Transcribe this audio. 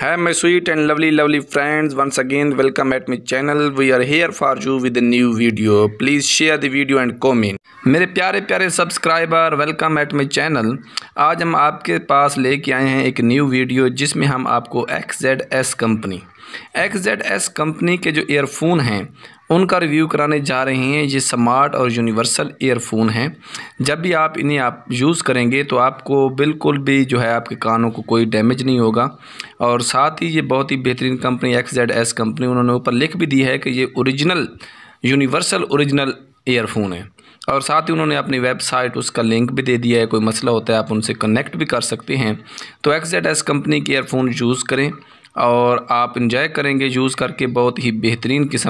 है my sweet and lovely lovely friends once again welcome at me channel we are here for you with new video please share the video and comment मेरे प्यारे प्यारे subscriber welcome at me channel आज हम आपके पास लेके आए हैं एक न्यू वीडियो जिसमें हम आपको X Z S company X Z S company के जो एयरफोन हैं उनका रिव्यू कराने जा रहे हैं ये स्मार्ट और यूनिवर्सल ईयरफोन हैं जब भी आप इन्हें आप यूज़ करेंगे तो आपको बिल्कुल भी जो है आपके कानों को कोई डैमेज नहीं होगा और साथ ही ये बहुत ही बेहतरीन company X Z S company उन्होंने ऊपर लिख भी दी है कि ये ओरिजिनल यूनिवर्सल ओरिजिनल ईयरफोन है और साथ ही उन्होंने अपनी वेबसाइट उसका लिंक भी दे दिया है कोई मसला होता है आप उनसे कनेक्ट भी कर सकते हैं तो एक्स जेड एस कंपनी के ईयरफोन यूज़ करें और आप इंजॉय करेंगे यूज़ करके बहुत ही बेहतरीन किस्म